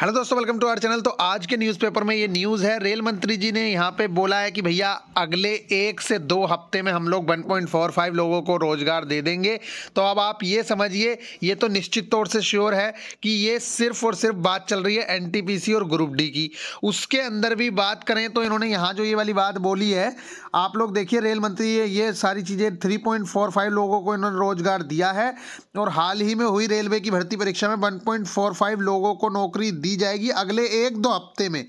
hello दोस्तों welcome to our channel तो आज के न्यूज़पेपर में ये न्यूज़ है रेल मंत्री जी ने यहाँ पे बोला है कि भैया अगले एक से दो हफ्ते में हम लोग 1.45 लोगों को रोज़गार दे देंगे तो अब आप ये समझिए ये तो निश्चित तौर से श्योर है कि ये सिर्फ और सिर्फ बात चल रही है एनटीपीसी और ग्रुप डी की उसके अंदर भी बात करें तो इन्होंने यहाँ जो ये वाली बात बोली है आप लोग देखिए रेल मंत्री ये सारी चीज़ें थ्री लोगों को इन्होंने रोज़गार दिया है और हाल ही में हुई रेलवे की भर्ती परीक्षा में वन लोगों को नौकरी दी जाएगी अगले एक दो हफ्ते में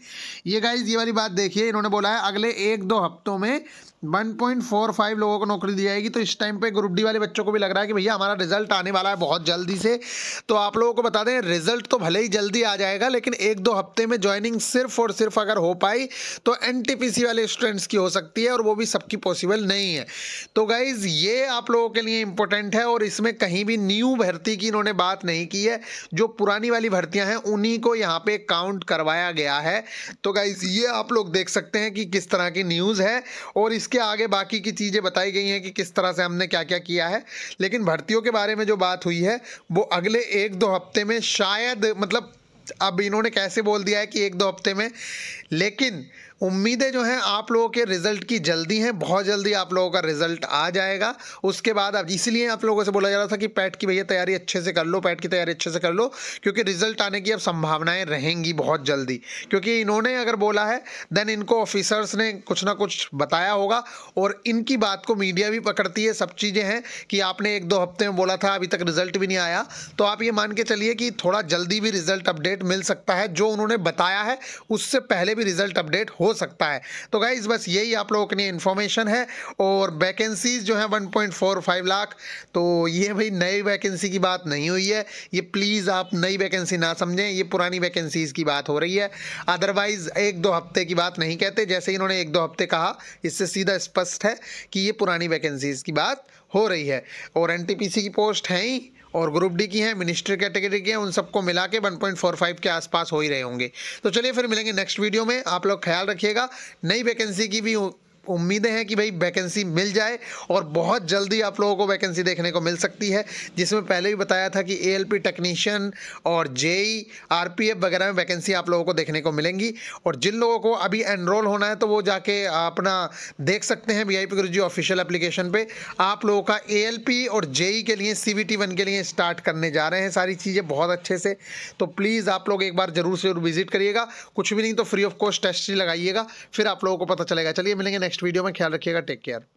ये गाइज ये वाली बात देखिए इन्होंने बोला है अगले एक दो हफ्तों में 1.45 लोगों को नौकरी दी जाएगी तो इस टाइम पे ग्रुप डी वाले बच्चों को भी लग रहा है कि भैया हमारा रिजल्ट आने वाला है बहुत जल्दी से तो आप लोगों को बता दें रिजल्ट तो भले ही जल्दी आ जाएगा लेकिन एक दो हफ्ते में ज्वाइनिंग सिर्फ और सिर्फ अगर हो पाई तो एन वाले स्टूडेंट्स की हो सकती है और वो भी सबकी पॉसिबल नहीं है तो गाइज़ ये आप लोगों के लिए इंपॉर्टेंट है और इसमें कहीं भी न्यू भर्ती की इन्होंने बात नहीं की है जो पुरानी वाली भर्तियाँ हैं उन्हीं को यहाँ यहाँ पे काउंट करवाया गया है तो गाइज ये आप लोग देख सकते हैं कि किस तरह की न्यूज़ है और इसके आगे बाकी की चीज़ें बताई गई हैं कि किस तरह से हमने क्या क्या किया है लेकिन भर्तियों के बारे में जो बात हुई है वो अगले एक दो हफ्ते में शायद मतलब अब इन्होंने कैसे बोल दिया है कि एक दो हफ्ते में लेकिन उम्मीदें जो हैं आप लोगों के रिजल्ट की जल्दी हैं बहुत जल्दी आप लोगों का रिजल्ट आ जाएगा उसके बाद अब इसलिए आप लोगों से बोला जा रहा था कि पैट की भैया तैयारी अच्छे से कर लो पैट की तैयारी अच्छे से कर लो क्योंकि रिजल्ट आने की अब संभावनाएं रहेंगी बहुत जल्दी क्योंकि इन्होंने अगर बोला है देन इनको ऑफिसर्स ने कुछ ना कुछ बताया होगा और इनकी बात को मीडिया भी पकड़ती है सब चीज़ें हैं कि आपने एक दो हफ्ते में बोला था अभी तक रिजल्ट भी नहीं आया तो आप ये मान के चलिए कि थोड़ा जल्दी भी रिजल्ट अपडेट मिल सकता है जो उन्होंने बताया है उससे पहले भी रिजल्ट अपडेट हो हो सकता है तो गाइज बस यही आप लोगों के लिए इन्फॉर्मेशन है और वैकेंसीज जो है 1.45 लाख तो ये भाई नई वैकेंसी की बात नहीं हुई है ये प्लीज़ आप नई वैकेंसी ना समझें ये पुरानी वैकेंसीज की बात हो रही है अदरवाइज़ एक दो हफ्ते की बात नहीं कहते जैसे इन्होंने एक दो हफ्ते कहा इससे सीधा स्पष्ट है कि ये पुरानी वैकेंसीज की बात हो रही है और एन की पोस्ट है ही और ग्रुप डी की हैं मिनिस्टर कैटेगरी की हैं उन सबको मिला के वन के आसपास हो ही रहे होंगे तो चलिए फिर मिलेंगे नेक्स्ट वीडियो में आप लोग ख्याल रखिएगा नई वैकेंसी की भी उम्मीदें हैं कि भाई वैकेंसी मिल जाए और बहुत जल्दी आप लोगों को वैकेंसी देखने को मिल सकती है जिसमें पहले भी बताया था कि ए एल टेक्नीशियन और जेई आर e, वगैरह में वैकेंसी आप लोगों को देखने को मिलेंगी और जिन लोगों को अभी एनरोल होना है तो वो जाके अपना देख सकते हैं V I G official application पर आप लोगों का ए और जेई e के लिए सी वन के लिए स्टार्ट करने जा रहे हैं सारी चीज़ें बहुत अच्छे से तो प्लीज़ आप लोग एक बार ज़रूर से जरूर विजिट करिएगा कुछ भी नहीं तो फ्री ऑफ कॉस्ट टेस्ट ही लगाइएगा फिर आप लोगों को पता चलेगा चलिए मिलेंगे नेक्स्ट नेक्स्ट वीडियो में ख्याल रखिएगा टेक केयर